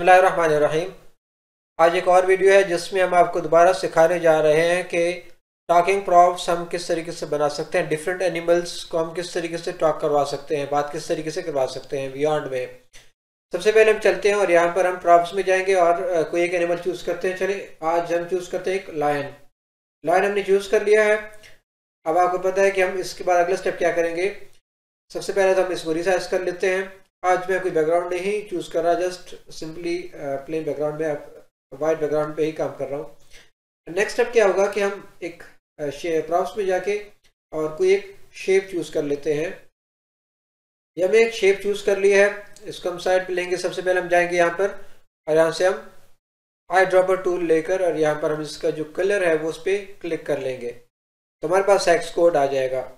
बसमीम आज एक और वीडियो है जिसमें हम आपको दोबारा सिखाने जा रहे हैं कि टॉकिंग प्रॉप्स हम किस तरीके से बना सकते हैं डिफरेंट एनिमल्स को हम किस तरीके से टॉक करवा सकते हैं बात किस तरीके से करवा सकते हैं बियॉन्ड में सबसे पहले हम चलते हैं और यहाँ पर हम प्रॉप्स में जाएंगे और कोई एक एनिमल चूज़ करते हैं चले आज हम चूज़ करते हैं एक लाइन लाइन हमने चूज़ कर लिया है अब आपको पता है कि हम इसके बाद अगला स्टेप क्या करेंगे सबसे पहले तो हम इसको रिसाइज कर लेते हैं आज मैं कोई बैकग्राउंड नहीं चूज़ कर रहा जस्ट सिंपली प्लेन बैकग्राउंड में वाइट बैकग्राउंड पे ही काम कर रहा हूँ नेक्स्ट स्टेप क्या होगा कि हम एक प्रॉप्स uh, में जाके और कोई एक शेप चूज़ कर लेते हैं ये मैं एक शेप चूज़ कर लिया है इसको हम साइड पे लेंगे सबसे पहले हम जाएंगे यहाँ पर और यहाँ से हम आई ड्रॉपर टूल लेकर और यहाँ पर हम इसका जो कलर है वो उस पर क्लिक कर लेंगे तो हमारे पास एक्स कोड आ जाएगा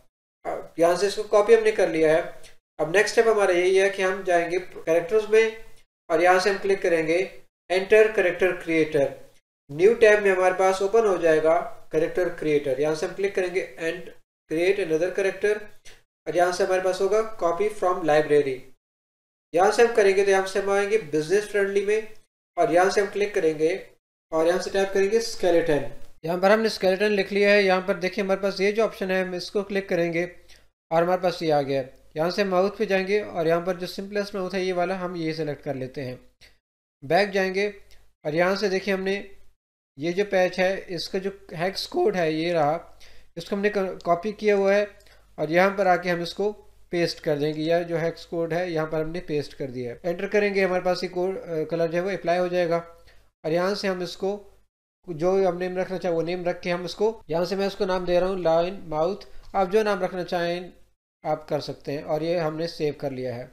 यहाँ से इसको कॉपी हमने कर लिया है अब नेक्स्ट स्टेप हमारा यही है कि हम जाएंगे करेक्टर्स में और यहाँ से हम क्लिक करेंगे enter character creator new tab में हमारे पास ओपन हो जाएगा करेक्टर क्रिएटर यहाँ से हम क्लिक करेंगे एंड क्रिएट अनदर करेक्टर और यहाँ से हमारे पास होगा कॉपी फ्रॉम लाइब्रेरी यहाँ से हम करेंगे तो यहाँ से हम आएंगे बिजनेस फ्रेंडली में और यहाँ से हम क्लिक करेंगे और यहाँ से टाइप करेंगे स्केलेटन यहाँ पर हमने स्केलेटन लिख लिया है यहाँ पर देखिए हमारे पास ये जो ऑप्शन है हम इसको क्लिक करेंगे और हमारे पास ये आ गया है यहाँ से माउथ पे जाएंगे और यहाँ पर जो सिंपलेस्ट माउथ है ये वाला हम ये सेलेक्ट कर लेते हैं बैक जाएंगे और यहाँ से देखिए हमने ये जो पैच है इसका जो हैक्स कोड है ये रहा इसको हमने कॉपी किया हुआ है और यहाँ पर आके हम इसको पेस्ट कर देंगे या जो हैक्स कोड है यहाँ पर हमने पेस्ट कर दिया है एंटर करेंगे हमारे पास ये कोड कलर जो है वो अप्लाई हो जाएगा और यहाँ से हम इसको जो हम नेम रखना चाहें वो नेम रख के हम उसको यहाँ से मैं उसको नाम दे रहा हूँ लाइन माउथ आप जो नाम रखना चाहें आप कर सकते हैं और ये हमने सेव कर लिया है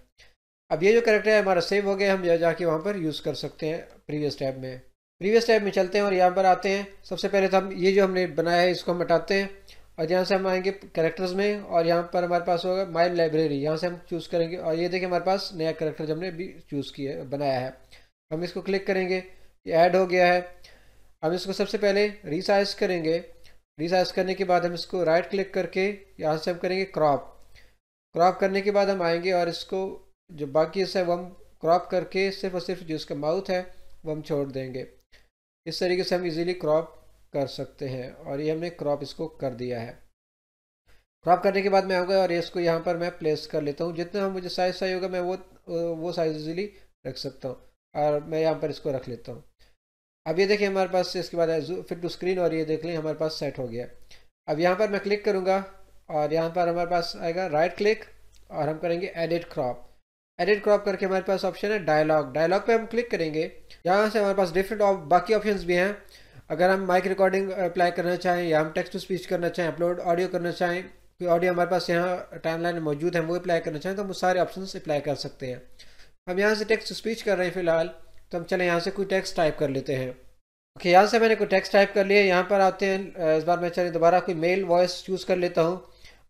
अब ये जो करेक्टर है हमारा सेव हो गया हम यहाँ जाके वहाँ पर यूज़ कर सकते हैं प्रीवियस टैब में प्रीवियस टैब में चलते हैं और यहाँ पर आते हैं सबसे पहले तो हम ये जो हमने बनाया है इसको हम हटाते हैं और यहाँ से हम आएंगे करेक्टर्स में और यहाँ पर हमारे पास होगा माई लाइब्रेरी यहाँ से हम चूज़ करेंगे और ये देखिए हमारे पास नया करेक्टर हमने भी चूज़ किया बनाया है हम इसको क्लिक करेंगे ये ऐड हो गया है हम इसको सबसे पहले रिसाइज करेंगे रिसाइज करने के बाद हम इसको राइट क्लिक करके यहाँ से हम करेंगे क्रॉप क्रॉप करने के बाद हम आएंगे और इसको जो बाकी हिस्सा है वो हम क्रॉप करके सिर्फ और सिर्फ जो इसका माउथ है वो हम छोड़ देंगे इस तरीके से हम इजीली क्रॉप कर सकते हैं और ये हमने क्रॉप इसको कर दिया है क्रॉप करने के बाद मैं आऊँगा और इसको यहाँ पर मैं प्लेस कर लेता हूँ जितना हम मुझे साइज़ सही होगा मैं वो वो साइज़ इजीली रख सकता हूँ और मैं यहाँ पर इसको रख लेता हूँ अब ये देखिए हमारे पास इसके बाद फिट टू स्क्रीन और ये देख लें हमारे पास सेट हो गया अब यहाँ पर मैं क्लिक करूँगा और यहाँ पर हमारे पास आएगा राइट क्लिक और हम करेंगे एडिट क्रॉप एडिट क्रॉप करके हमारे पास ऑप्शन है डायलॉग डायलॉग पे हम क्लिक करेंगे यहाँ से हमारे पास डिफरेंट बाकी ऑप्शंस भी हैं अगर हम माइक रिकॉर्डिंग अप्लाई करना चाहें या हम टेक्स्ट टू स्पीच करना चाहें अपलोड ऑडियो करना चाहें कोई ऑडियो हमारे पास यहाँ टाइमलाइन मौजूद है वो अप्लाई करना चाहें तो हम सारे ऑप्शन अप्लाई कर सकते हैं हम यहाँ से टेक्स्ट टू स्पीच कर रहे हैं फिलहाल तो हम चले यहाँ से कोई टेक्स टाइप कर लेते हैं ओके यहाँ से मैंने कोई टेक्स टाइप कर लिया यहाँ पर आते हैं इस बार मैं चले दोबारा कोई मेल वॉइस चूज़ कर लेता हूँ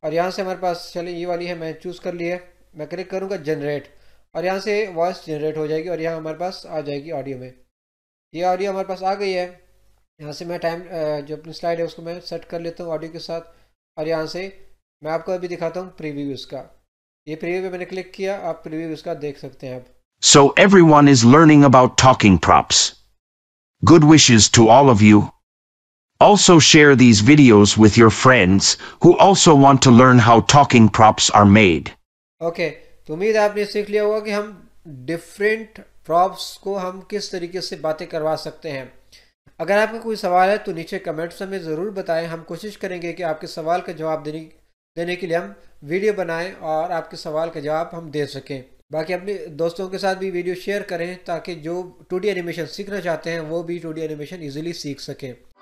और यहाँ से हमारे पास चलिए ये वाली है मैं चूज़ कर लिया मैं क्लिक करूँगा जनरेट और यहाँ से वॉइस जनरेट हो जाएगी और यहाँ हमारे पास आ जाएगी ऑडियो में ये ऑडियो हमारे पास आ गई है यहाँ से मैं टाइम जो अपनी स्लाइड है उसको मैं सेट कर लेता हूँ ऑडियो के साथ और यहाँ से मैं आपको अभी दिखाता हूँ प्रीव्यू इसका ये प्रीव्यू पे मैंने क्लिक किया आप प्रीव्यू इसका देख सकते हैं आप so everyone is learning about talking props good wishes to all of you Also share these videos with your friends who also want to learn how talking props are made. Okay, तो उम्मीद है आपने सीख लिया होगा कि हम different props को हम किस तरीके से बातें करवा सकते हैं अगर आपका कोई सवाल है तो नीचे कमेंट्स में ज़रूर बताएं हम कोशिश करेंगे कि आपके सवाल का जवाब देने देने के लिए हम वीडियो बनाएं और आपके सवाल का जवाब हम दे सकें बाकी अपने दोस्तों के साथ भी वीडियो शेयर करें ताकि जो 2D एनिमेशन सीखना चाहते हैं वो भी 2D एनिमेशन ईजिली सीख सकें